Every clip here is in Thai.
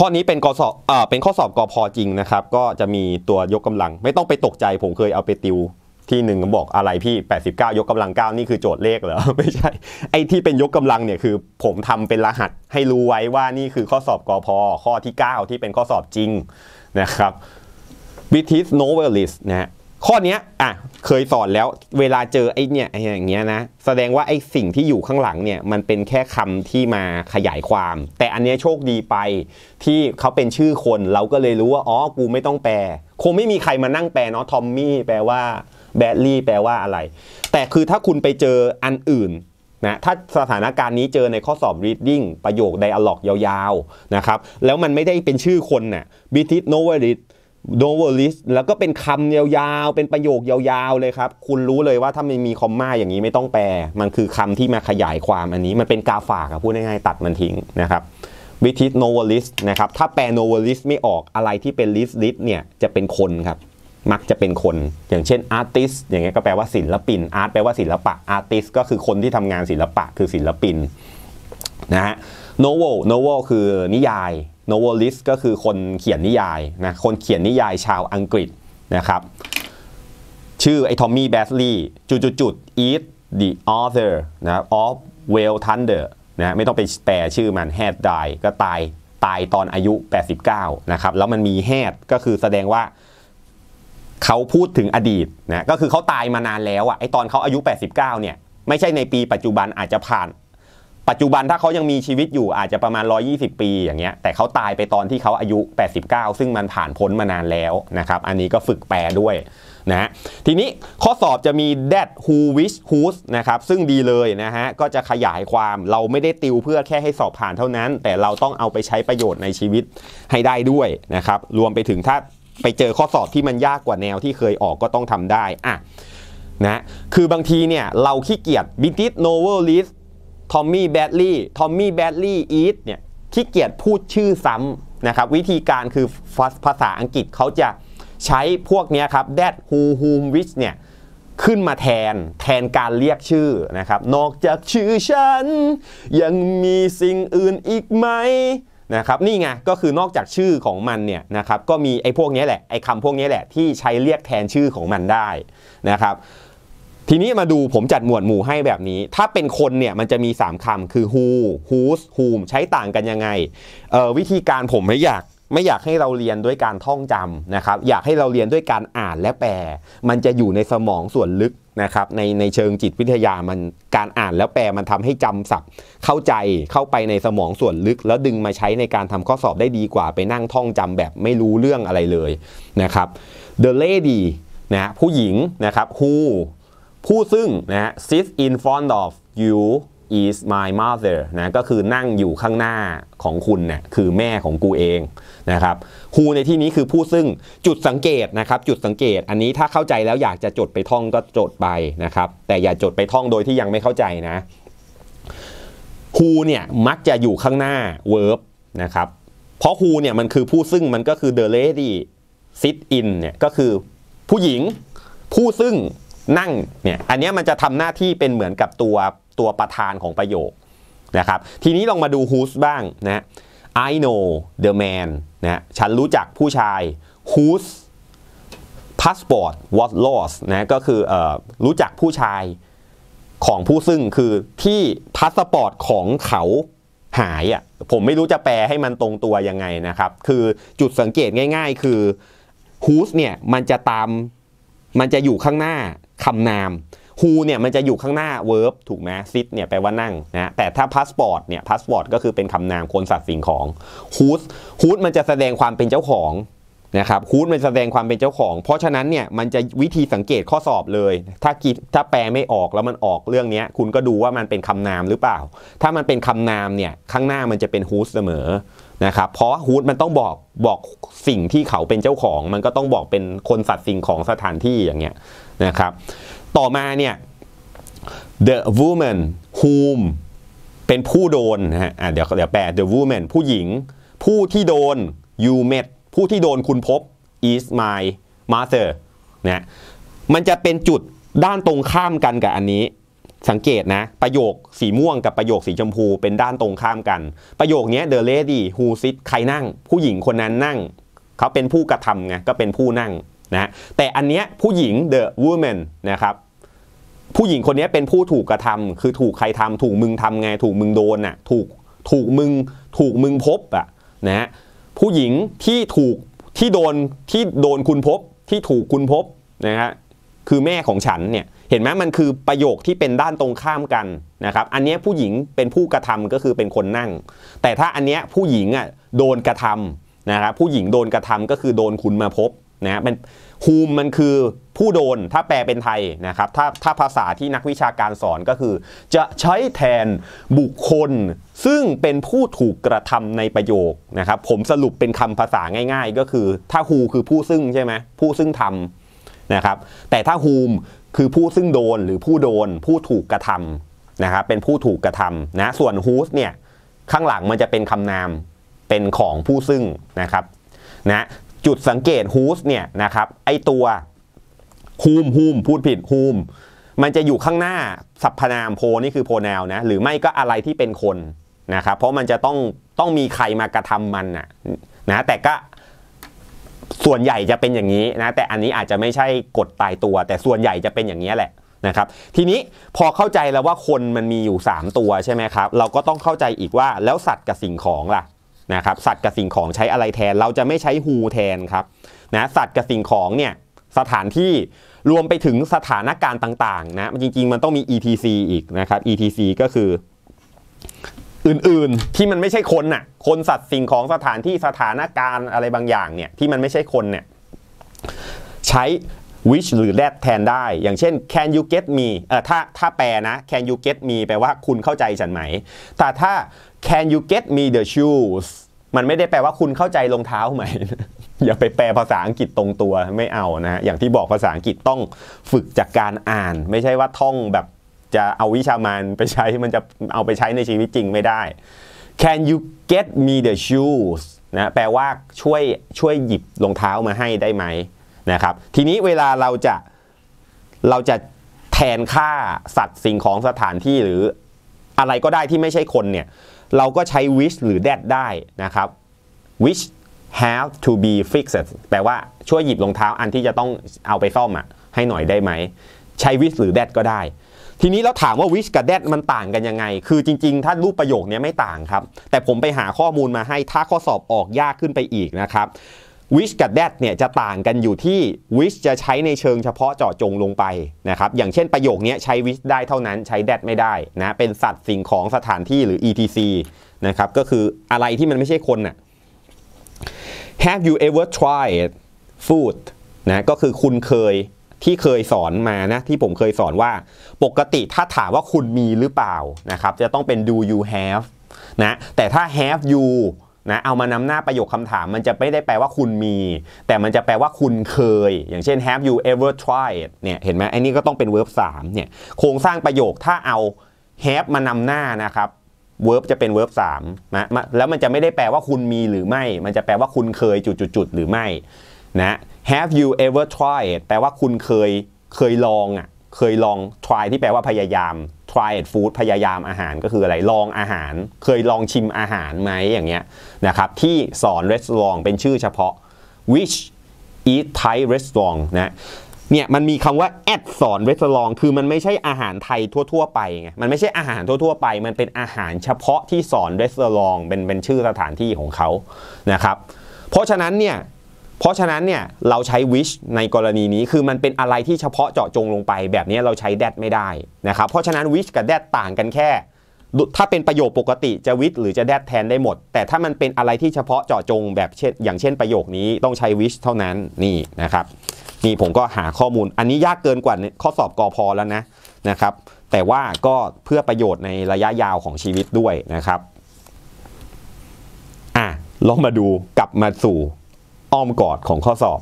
ข้อนี้เป็นกสอเออเป็นข้อสอบกอพอจริงนะครับ ก็จะมีตัวยกกำลัง ไม่ต้องไปตกใจ ผมเคยเอาไปติวที่หนึ่งบอกอะไรพี่ 89 ยกกำลัง 9 นี่คือโจทย์เลขเหรอไม่ใช่ไอ้ที่เป็นยกกำลังเนี่ยคือผมทำเป็นรหัสให้รู้ไว้ว่านี่คือข้อสอบกอพอข้อที่ 9 ที่เป็นข้อสอบจริงนะครับ British Novelist นะฮะข้อนี้อ่ะเคยสอนแล้วเวลาเจอไอ้เนี่ยไอ้อย่างเงี้ยนะแสดงว่าไอ้สิ่งที่อยู่ข้างหลังเนี่ยมันเป็นแค่คำที่มาขยายความ แต่อันเนี้ยโชคดีไปที่เขาเป็นชื่อคน เราก็เลยรู้ว่าอ๋อกูไม่ต้องแปลคงไม่มีใครมานั่งแปลเนาะทอมมี่แปลว่าแบดลี่แปลว่าอะไร แต่คือถ้าคุณไปเจออันอื่นนะถ้าสถานการณ์นี้เจอในข้อสอบ reading ประโยคไดอะล็อกยาวๆนะครับแล้วมันไม่ได้เป็นชื่อคนนะ่ะ British n o w e l i s t โนเวอร์ลิสแล้วก็เป็นคำยาวๆเป็นประโยคยาวๆเลยครับ คุณรู้เลยว่าถ้ามันมีคอมมาอย่างนี้ไม่ต้องแปลมันคือคำที่มาขยายความอันนี้มันเป็นกาฝากพูดง่ายๆ ตัดมันทิ้งนะครับวิธีโนเวอร์ลิสนะครับถ้าแปลโนเวอร์ลิสไม่ออกอะไรที่เป็นลิสลิสเนี่ย จะเป็นคนครับมักจะเป็นคนอย่างเช่นอาร์ติสอย่างเงี้ยก็แปลว่าศิลปินอาร์ตแปลว่าศิลปะอาร์ติสก็คือคนที่ทำงานศิลปะ คือศิลปินนะฮะโนเวลโนเวลคือนิยายโนวอลิสก็คือคนเขียนนิยายนะคนเขียนนิยายชาวอังกฤษนะครับชื่อไอ้ทอมมี่แบสลีย์จุดจุดจุด eat the author นะ of whale thunder นะไม่ต้องไปแปลชื่อมัน had die ก็ตายตายตอนอายุ 89นะครับแล้วมันมี had ก็คือแสดงว่าเขาพูดถึงอดีตนะก็คือเขาตายมานานแล้วอะไอตอนเขาอายุ 89 เนี่ย ไม่ใช่ในปีปัจจุบันอาจจะผ่านปัจจุบันถ้าเขายังมีชีวิตอยู่อาจจะประมาณ 120 ปีอย่างเงี้ยแต่เขาตายไปตอนที่เขาอายุ 89 ซึ่งมันผ่านพ้นมานานแล้วนะครับอันนี้ก็ฝึกแปลด้วยนะทีนี้ข้อสอบจะมี that who wish w h o s นะครับซึ่งดีเลยนะฮะก็จะขยายความเราไม่ได้ติวเพื่อแค่ให้สอบผ่านเท่านั้น แต่เราต้องเอาไปใช้ประโยชน์ในชีวิตให้ได้ด้วยนะครับรวมไปถึงถ้าไปเจอข้อสอบที่มันยากกว่าแนวที่เคยออกก็ต้องทำได้อ่ะนะคือบางทีเนี่ยเราขี้เกียจ b i t i t novel list ทอมมี่แบดลี่ทอมมี่แบดลี่อีทเนี่ยขี้เกียจพูดชื่อซ้ำนะครับวิธีการคือภาษาอังกฤษเขาจะใช้พวกนี้ครับ that who whom which เนี่ยขึ้นมาแทนแทนการเรียกชื่อนะครับนอกจากชื่อฉัน ยังมีสิ่งอื่นอีกไหมนะครับนี่ไงก็คือนอกจากชื่อของมันเนี่ยนะครับก็มีไอ้พวกนี้แหละไอ้คำพวกนี้แหละที่ใช้เรียกแทนชื่อของมันได้นะครับทีนี้มาดู ผมจัดหมวดหมู่ให้แบบนี้ ถ้าเป็นคนเนี่ย มันจะมี3คำคือ who whose whom ใช้ต่างกันยังไงวิธีการผมไม่อยาก ไม่อยากให้เราเรียนด้วยการท่องจำนะครับ อยากให้เราเรียนด้วยการอ่านและแปล มันจะอยู่ในสมองส่วนลึกนะครับในในเชิงจิตวิทยามันการอ่านแล้วแปลมันทำให้จำศัพท์เข้าใจเข้าไปในสมองส่วนลึก แล้วดึงมาใช้ในการทำข้อสอบได้ดีกว่า ไปนั่งท่องจำแบบไม่รู้เรื่องอะไรเลยนะครับ the lady นะผู้หญิงนะครับ who ผู้ซึ่งนะ sits in front of you is my mother นะก็คือนั่งอยู่ข้างหน้าของคุณเนะี่ยคือแม่ของกูเองนะครับ who ในที่นี้คือผู้ซึ่งจุดสังเกตนะครับ จุดสังเกตอันนี้ถ้าเข้าใจแล้วอยากจะจดไปท่องก็จดไปนะครับแต่อย่าจดไปท่องโดยที่ยังไม่เข้าใจนะ who เนี่ยมักจะอยู่ข้างหน้า verb นะครับเพราะ who เนี่ยมันคือผู้ซึ่ง มัน ก็คือ the lady sit in เนี่ยก็คือผู้หญิงผู้ซึ่งนั่ง เนี่ย อันนี้มันจะทำหน้าที่เป็นเหมือนกับตัว ตัวประธานของประโยค นะครับ ทีนี้ลองมาดู who's บ้างนะ I know the man นะฉันรู้จักผู้ชาย w h o s passport was lost นะก็คือออรู้จักผู้ชายของผู้ซึ่งคือที่พาสปอร์ตของเขาหายอ่ะ ผมไม่รู้จะแปลให้มันตรงตัวยังไงนะครับ คือจุดสังเกตง่ายๆ คือ w h o s เนี่ย มันจะตาม มันจะอยู่ข้างหน้าคำนาม who เนี่ยมันจะอยู่ข้างหน้า verb ถูกไหม sit เนี่ย แปลว่านั่งนะแต่ถ้า passport เนี่ย passport ก็คือเป็นคำนามคนสัตว์สิ่งของ whose w h o มันจะแสดงความเป็นเจ้าของนะครับคูณมันแสดงความเป็นเจ้าของ เพราะฉะนั้นเนี่ยมันจะวิธีสังเกตข้อสอบเลย ถ้ากิถ้าแปลไม่ออกแล้วมันออกเรื่องนี้คุณก็ดูว่ามันเป็นคำนามหรือเปล่า ถ้ามันเป็นคำนามเนี่ยข้างหน้ามันจะเป็นฮูสเสมอนะครับเพราะฮูสมันต้องบอกบอกสิ่งที่เขาเป็นเจ้าของมันก็ต้องบอกเป็นคนสัตว์สิ่งของสถานที่อย่างเงี้ยนะครับต่อมาเนี่ย the woman whom เป็นผู้โดนนะฮะเดี๋ยวเดี๋ยวแปล the woman ผู้หญิงผู้ที่โดน you met ผู้ที่โดนคุณพบ is my master นะมันจะเป็นจุดด้านตรงข้ามกันกับอันนี้ สังเกตนะ ประโยคสีม่วงกับประโยคสีชมพูเป็นด้านตรงข้ามกัน ประโยคนี้ the lady who sit ใครนั่ง ผู้หญิงคนนั้นนั่ง เขาเป็นผู้กระทำไงก็เป็นผู้นั่งนะแต่อันเนี้ยผู้หญิง the woman นะครับ ผู้หญิงคนนี้เป็นผู้ถูกกระทำคือถูกใครทำ ถูกมึงทำไงถูกมึงโดนน่ะ ถูกถูกมึงถูกมึงพบอ่ะนะผู้หญิงที่ถูก ที่โดนที่โดนคุณพบ ที่ถูกคุณพบนะฮะคือแม่ของฉันเนี่ย เห็นไหมมันคือประโยคที่เป็นด้านตรงข้ามกันนะครับอันนี้ผู้หญิงเป็นผู้กระทำก็คือเป็นคนนั่ง แต่ถ้าอันนี้ผู้หญิงอ่ะโดนกระทำนะครับผู้หญิงโดนกระทำก็คือโดนคุณมาพบนะะเป็นฮูมมันคือผู้โดน ถ้าแปลเป็นไทยนะครับถ้าถ้าภาษาที่นักวิชาการสอนก็คือ จะใช้แทนบุคคล ซึ่งเป็นผู้ถูกกระทำในประโยคนะครับผมสรุปเป็นคำภาษาง่าย ๆ ก็คือ ถ้าฮูคือผู้ซึ่งใช่ไหมผู้ซึ่งทำนะครับ แต่ถ้าฮูมคือผู้ซึ่งโดนหรือผู้โดน ผู้ถูกกระทำนะครับเป็นผู้ถูกกระทำนะส่วนฮูสเนี่ยข้างหลังมันจะเป็นคำนามเป็นของผู้ซึ่งนะครับนะจุดสังเกตฮูสเนี่ยนะครับไอตัวฮูมฮูมพูดผิดฮูมมันจะอยู่ข้างหน้าสรรพนามโพนี่คือโพแนวนะหรือไม่ก็อะไรที่เป็นคนนะครับเพราะมันจะต้องต้องมีใครมากระทำมันนะนะแต่ก็ส่วนใหญ่จะเป็นอย่างนี้นะแต่อันนี้อาจจะไม่ใช่กดตายตัว แต่ส่วนใหญ่จะเป็นอย่างนี้แหละนะครับทีนี้พอเข้าใจแล้วว่าคนมันมีอยู่3ตัวใช่ไหมครับเราก็ต้องเข้าใจอีกว่าแล้วสัตว์กับสิ่งของล่ะนะครับ สัตว์กับสิ่งของใช้อะไรแทน เราจะไม่ใช้ who แทนครับนะสัตว์กับสิ่งของเนี่ย สถานที่รวมไปถึงสถานการณ์ต่างๆนะจริงๆมันต้องมี etc อีกนะครับ etc ก็คืออื่นๆที่มันไม่ใช่คนน่ะคนสัตว์สิ่งของสถานที่สถานการณ์อะไรบางอย่างเนี่ยที่มันไม่ใช่คนเนี่ยใช้ which หรือ that แทนได้ อย่างเช่น can you get me เอ่อ ถ้าถ้าแปลนะ can you get me แปลว่าคุณเข้าใจฉันไหม แต่ถ้า can you get me the shoes มันไม่ได้แปลว่าคุณเข้าใจรองเท้าไหม อย่าไปแปลภาษาอังกฤษตรงตัวไม่เอานะ อย่างที่บอกภาษาอังกฤษต้องฝึกจากการอ่าน ไม่ใช่ว่าท่องแบบจะเอาวิชามานไปใช้มันจะเอาไปใช้ในชีวิตจริงไม่ได้ Can you get me the shoes นะ แปลว่าช่วยช่วยหยิบรองเท้ามาให้ได้ไหมนะครับ ทีนี้เวลาเราจะเราจะแทนค่าสัตว์สิ่งของสถานที่หรืออะไรก็ได้ที่ไม่ใช่คนเนี่ย เราก็ใช้ wish หรือ that ได้นะครับ which have to be fixed แปลว่าช่วยหยิบรองเท้าอันที่จะต้องเอาไปซ่อมอะให้หน่อยได้ไหม ใช้ wish หรือ that ก็ได้ ทีนี้เราถามว่า wish กับ that มันต่างกันยังไง คือจริง ๆ ถ้ารูปประโยคนี้ไม่ต่างครับ แต่ผมไปหาข้อมูลมาให้ถ้าข้อสอบออกยากขึ้นไปอีกนะครับ wish กับ that เนี่ยจะต่างกันอยู่ที่ wish จะใช้ในเชิงเฉพาะเจาะจงลงไปนะครับอย่างเช่นประโยคนี้ใช้ wish ได้เท่านั้นใช้ that ไม่ได้นะเป็นสัตว์สิ่งของสถานที่หรือ etc นะครับก็คืออะไรที่มันไม่ใช่คนน่ะ Have you ever tried food นะก็คือคุณเคยที่เคยสอนมานะ ที่ผมเคยสอนว่า ปกติถ้าถามว่าคุณมีหรือเปล่านะครับจะต้องเป็น do you have นะแต่ถ้า have you นะเอามานำหน้าประโยคคำถาม มันจะไม่ได้แปลว่าคุณมี แต่มันจะแปลว่าคุณเคย อย่างเช่น have you ever tried เนี่ยเห็นไหมไอ้นี่ก็ต้องเป็น verb 3เนี่ยโครงสร้างประโยคถ้าเอา have มานำหน้านะครับ verb จะเป็น verb 3นะแล้วมันจะไม่ได้แปลว่าคุณมีหรือไม่ มันจะแปลว่าคุณเคยจุดๆหรือไม่นะ have you ever tried แปลว่าคุณเคยเคยลองอะ่ะเคยลอง try ที่แปลว่าพยายาม try at food พยายามอาหารก็คืออะไรลองอาหารเคยลองชิมอาหารไหมอย่างเงี้ยนะครับที่สอน restaurant เป็นชื่อเฉพาะ which eat Thai restaurant นะเนี่ยมันมีคำว่า at สอน a ร r a n t คือมันไม่ใช่อาหารไทยทั่วๆไปไงมันไม่ใช่อาหารทั่วๆไป มันเป็นอาหารเฉพาะที่สอน a ร r a n t เป็นเป็นชื่อสถานที่ของเขานะครับเพราะฉะนั้นเนี่ยเพราะฉะนั้นเนี่ยเราใช้ wish ในกรณีนี้คือมันเป็นอะไรที่เฉพาะเจาะจงลงไป แบบนี้เราใช้ that ไม่ได้นะครับ เพราะฉะนั้น wish กับ that ต่างกันแค่ ถ้าเป็นประโยคปกติจะ wish หรือจะ that แทนได้หมด แต่ถ้ามันเป็นอะไรที่เฉพาะเจาะจงแบบเช่น อย่างเช่นประโยคนี้ต้องใช้ wish เท่านั้นนี่นะครับนี่ผมก็หาข้อมูลอันนี้ยากเกินกว่าข้อสอบกอพอแล้วนะนะครับ แต่ว่าก็เพื่อประโยชน์ในระยะยาวของชีวิตด้วยนะครับ อ่ะลองมาดูกลับมาสู่อ้อมกอดของข้อสอบ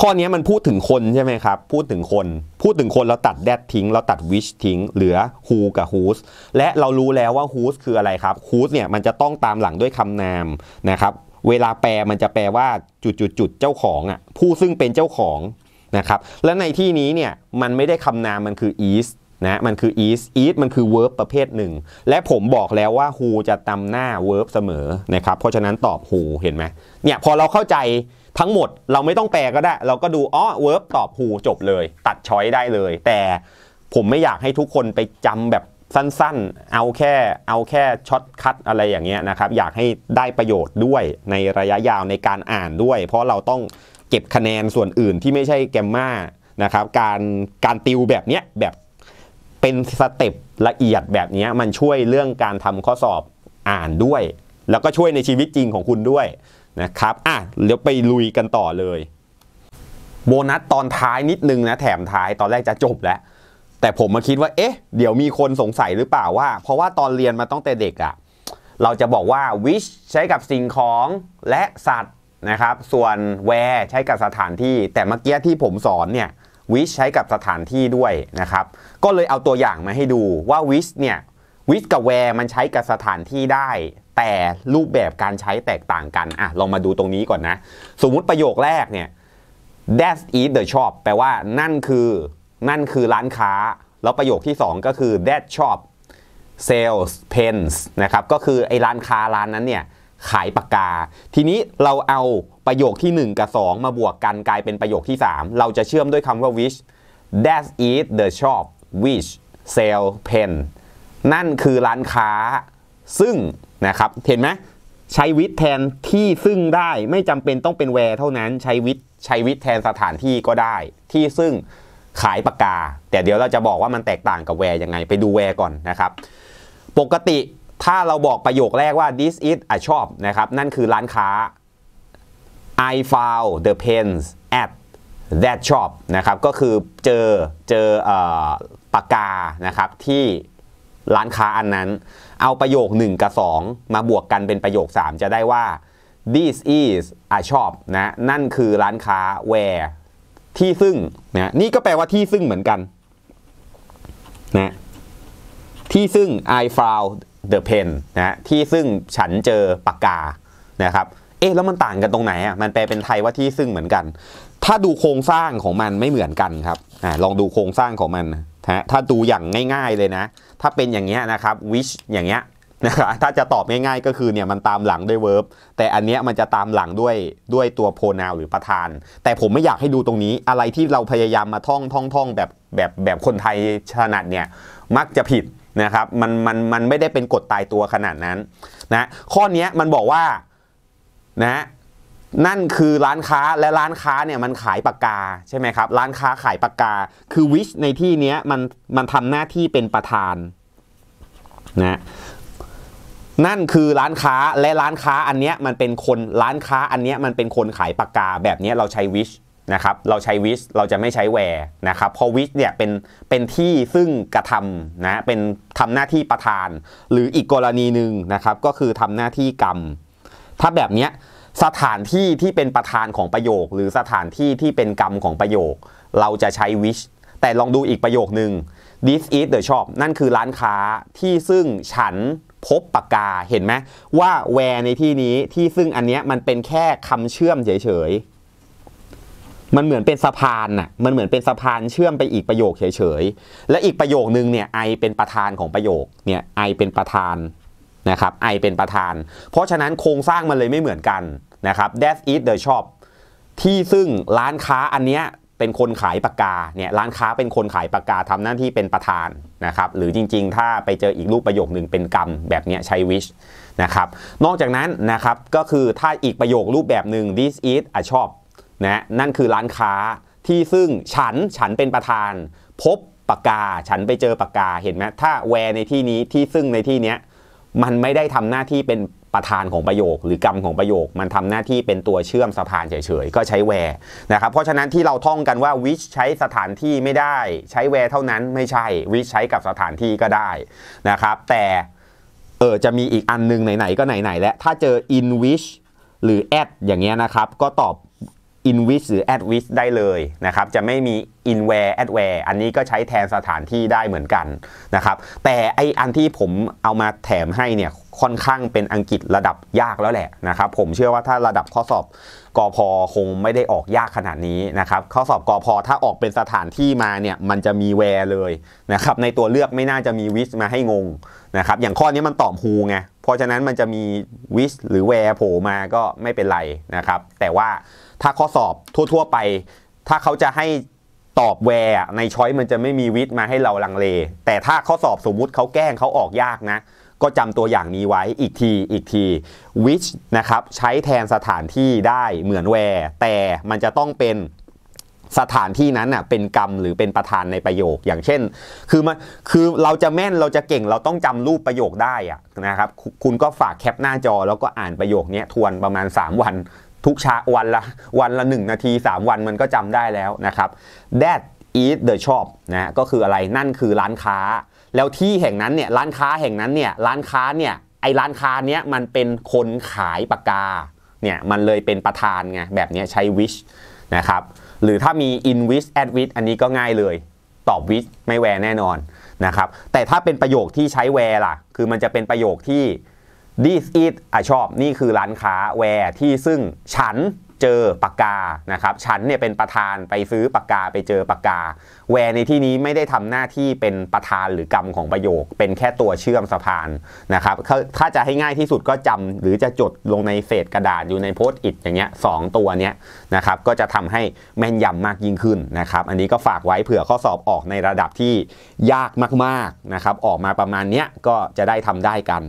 ข้อนี้มันพูดถึงคนใช่ไหมครับพูดถึงคน พูดถึงคนเราตัดแดดทิ้ง เราตัดวิชทิ้งเหลือ who กับ whose และเรารู้แล้วว่า whose คืออะไรครับ whose เนี่ยมันจะต้องตามหลังด้วยคำนามนะครับเวลาแปลมันจะแปลว่าจุดจุดจุดเจ้าของอ่ะผู้ซึ่งเป็นเจ้าของนะครับและในที่นี้เนี่ยมันไม่ได้คำนามมันคือ is นะมันคือ is is มันคือ verb ประเภทหนึ่ง และผมบอกแล้วว่า who จะตำหน้า verb เสมอนะครับเพราะฉะนั้นตอบ who เห็นไหมเนี่ยพอเราเข้าใจทั้งหมดเราไม่ต้องแปลก็ได้ เราก็ดู อ๋อ verb ตอบ who จบเลย ตัดช้อยได้เลย แต่ผมไม่อยากให้ทุกคนไปจำแบบสั้นๆ เอาแค่เอาแค่ช็อตคัดอะไรอย่างเงี้ยนะครับ อยากให้ได้ประโยชน์ด้วยในระยะยาวในการอ่านด้วย เพราะเราต้องเก็บคะแนนส่วนอื่นที่ไม่ใช่แกมมานะครับการการติวแบบเนี้ยแบบเป็นสเต็ปละเอียดแบบนี้มันช่วยเรื่องการทำข้อสอบอ่านด้วย แล้วก็ช่วยในชีวิตจริงของคุณด้วยนะครับ อ่ะเดี๋ยวไปลุยกันต่อเลย โบนัสตอนท้ายนิดนึงนะ แถมท้ายตอนแรกจะจบแล้ว แต่ผมมาคิดว่าเอ๊ะ เดี๋ยวมีคนสงสัยหรือเปล่าว่า เพราะว่าตอนเรียนมาตั้งแต่เด็กอะ่ะ เราจะบอกว่า wish ใช้กับสิ่งของและสัตว์นะครับ ส่วน where ใช้กับสถานที่ แต่เมื่อกี้ที่ผมสอนเนี่ยวิชใช้กับสถานที่ด้วยนะครับ ก็เลยเอาตัวอย่างมาให้ดูว่าวิชเนี่ยวิชกับแวร์มันใช้กับสถานที่ได้ แต่รูปแบบการใช้แตกต่างกัน อ่ะ ลองมาดูตรงนี้ก่อนนะ สมมุติประโยคแรกเนี่ย that is the shop แปลว่านั่นคือนั่นคือร้านค้า แล้วประโยคที่2ก็คือ that shop sales pens นะครับ ก็คือไอ้ร้านค้าร้านนั้นเนี่ยขายปากกา ทีนี้เราเอาประโยคที่ 1 กับ 2 มาบวกกันกลายเป็นประโยคที่ 3 เราจะเชื่อมด้วยคำว่า which that is the shop which sell pen นั่นคือร้านค้า ซึ่งนะครับ เห็นไหมใช้วิทแทนที่ซึ่งได้ไม่จำเป็นต้องเป็นแวร์เท่านั้นใช้วิทใช้วิทแทนสถานที่ก็ได้ ที่ซึ่งขายปากกา แต่เดี๋ยวเราจะบอกว่ามันแตกต่างกับแวร์ยังไงไปดูแวร์ก่อนนะครับ ปกติถ้าเราบอกประโยคแรกว่า this is a shop นะครับนั่นคือร้านค้า I found the pens at that shop นะครับ ก็คือเจอเจอปากกานะครับ ที่ร้านค้าอันนั้น เอาประโยค 1 กับ 2 มาบวกกันเป็นประโยค 3 จะได้ว่า this is a shop นะนั่นคือร้านค้า where ที่ซึ่งนะนี่ก็แปลว่าที่ซึ่งเหมือนกันนะที่ซึ่ง I found the pen นะที่ซึ่งฉันเจอปากกานะครับเอ๊ะแล้วมันต่างกันตรงไหนอ่ะมันแปลเป็นไทยว่าที่ซึ่งเหมือนกัน ถ้าดูโครงสร้างของมันไม่เหมือนกันครับอ่าลองดูโครงสร้างของมันนะถ้าดูอย่างง่าย ๆเลยนะ ถ้าเป็นอย่างเงี้ยนะครับ which อย่างเงี้ยนะครับถ้าจะตอบง่าย ๆก็คือเนี่ยมันตามหลังด้วย verb แต่อันเนี้ยมันจะตามหลังด้วยด้วยตัว pronoun หรือประธาน แต่ผมไม่อยากให้ดูตรงนี้ อะไรที่เราพยายามมาท่องท่องท่องแบบแบบแบบคนไทยถนัดเนี่ยมักจะผิดนะครับมันมันมันไม่ได้เป็นกฎตายตัวขนาดนั้นนะข้อนี้มันบอกว่านะะนั่นคือร้านค้าและร้านค้าเนี่ยมันขายปากกาใช่ไหมครับร้านค้าขายปากกา คือวิชในที่นี้มันมันทำหน้าที่เป็นประธานนะนั่นคือร้านค้าและร้านค้าอันเนี้ยมันเป็นคนร้านค้าอันเนี้ยมันเป็นคนขายปากกาแบบนี้เราใช้วิชนะครับเราใช้วิชเราจะไม่ใช้แวร์นะครับเพราะวิชเนี่ยเป็นเป็นที่ซึ่งกระทำนะเป็นทำหน้าที่ประธาน หรืออีกกรณีหนึ่งนะครับก็คือทำหน้าที่กรรมถ้าแบบเนี้ยสถานที่ที่เป็นประธานของประโยค หรือสถานที่ที่เป็นกรรมของประโยค เราจะใช้ wish แต่ลองดูอีกประโยคนึง this is the shop นั่นคือร้านค้าที่ซึ่งฉันพบปากกาเห็นไหมว่า where ในที่นี้ที่ซึ่งอันเนี้ยมันเป็นแค่คำเชื่อมเฉย ๆ มันเหมือนเป็นสะพานน่ะมันเหมือนเป็นสะพานเชื่อมไปอีกประโยคเฉย ๆ และอีกประโยคนึงเนี่ยไอเป็นประธานของประโยคเนี่ยไอเป็นประธานนะครับ I เป็นประธาน เพราะฉะนั้นโครงสร้างมันเลยไม่เหมือนกันนะครับ That is the shop ที่ซึ่งร้านค้าอันเนี้ยเป็นคนขายปากกา เนี่ยร้านค้าเป็นคนขายปากกาทำหน้าที่เป็นประธานนะครับ หรือจริงๆ ถ้าไปเจออีกรูปประโยคหนึ่งเป็นกรรมแบบนี้ใช้วิชนะครับ นอกจากนั้นนะครับก็คือถ้าอีกประโยครูปแบบหนึ่ง this is a shop นะนั่นคือร้านค้าที่ซึ่งฉันฉันเป็นประธาน พบปากกาฉันไปเจอปากกาเห็นไหมถ้า where ในที่นี้ที่ซึ่งในที่เนี้ยมันไม่ได้ทำหน้าที่เป็นประธานของประโยคหรือกรรมของประโยค มันทำหน้าที่เป็นตัวเชื่อมสะพานเฉยๆ ก็ใช้แวร์นะครับ เพราะฉะนั้นที่เราท่องกันว่าวิชใช้สถานที่ไม่ได้ใช้แวร์เท่านั้นไม่ใช่วิชใช้กับสถานที่ก็ได้นะครับ แต่เออจะมีอีกอันนึงไหนๆ ก็ไหนๆ แล้วถ้าเจอ in which หรือ at อย่างเงี้ยนะครับ ก็ตอบ i n w i ิ h หรือ a d w i ิ h ได้เลยนะครับจะไม่มี inware adware อันนี้ก็ใช้แทนสถานที่ได้เหมือนกันนะครับแต่ไออันที่ผมเอามาแถมให้เนี่ยค่อนข้างเป็นอังกฤษระดับยากแล้วแหละนะครับผมเชื่อว่าถ้าระดับข้อสอบกอพอคงไม่ได้ออกยากขนาดนี้นะครับข้อสอบกอพอถ้าออกเป็นสถานที่มาเนี่ยมันจะมีแวร์เลยนะครับในตัวเลือกไม่น่าจะมีวิสมาให้งงนะครับอย่างข้อนี้มันตอบฮูไงเพราะฉะนั้นมันจะมีวิชหรือแวร์โผล่มาก็ไม่เป็นไรนะครับ แต่ว่าถ้าข้อสอบทั่วๆไป ถ้าเขาจะให้ตอบแวร์ในช้อยมันจะไม่มีวิทย์มาให้เราลังเล แต่ถ้าข้อสอบสมมุติเขาแกล้งเขาออกยากนะ ก็จำตัวอย่างนี้ไว้อีกที อีกที which นะครับ ใช้แทนสถานที่ได้เหมือนแวร์แต่มันจะต้องเป็นสถานที่นั้นน่ะเป็นกรรมหรือเป็นประธานในประโยค อย่างเช่น คือมา คือเราจะแม่นเราจะเก่งเราต้องจำรูปประโยคได้อ่ะนะครับ คุณก็ฝากแคปหน้าจอแล้วก็อ่านประโยคนี้ทวนประมาณ 3 วัน ทุกชาวันละวันละ 1 นาที 3 วันมันก็จำได้แล้วนะครับ that is the shop นะก็คืออะไรนั่นคือร้านค้า แล้วที่แห่งนั้นเนี่ยร้านค้าแห่งนั้นเนี่ยร้านค้าเนี่ยไอร้านค้าเนี้ยมันเป็นคนขายปากกาเนี่ย มันเลยเป็นประธานไงแบบนี้ใช้ wish นะครับหรือถ้ามี in with at with อันนี้ก็ง่ายเลยตอบ with ไม่แวร์แน่นอนนะครับแต่ถ้าเป็นประโยคที่ใช้แวร์ล่ะ คือมันจะเป็นประโยคที่ this is อ่ะชอบนี่คือร้านค้าแวร์ที่ซึ่งฉันเจอปากกานะครับฉันเนี่ยเป็นประธานไปซื้อปากกาไปเจอปากกา แวร์ในที่นี้ไม่ได้ทำหน้าที่เป็นประธานหรือกรรมของประโยค เป็นแค่ตัวเชื่อมสะพานนะครับถ้าจะให้ง่ายที่สุดก็จำหรือจะจดลงในเศษกระดาษอยู่ในโพสต์อิดอย่างเงี้ยสตัวเนี้ยนะครับก็จะทำให้ แม่นยำมากยิ่งขึ้นนะครับอันนี้ก็ฝากไว้เผื่อข้อสอบออกในระดับที่ยากมากๆนะครับออกมาประมาณเนี้ยก็จะได้ทำได้กัน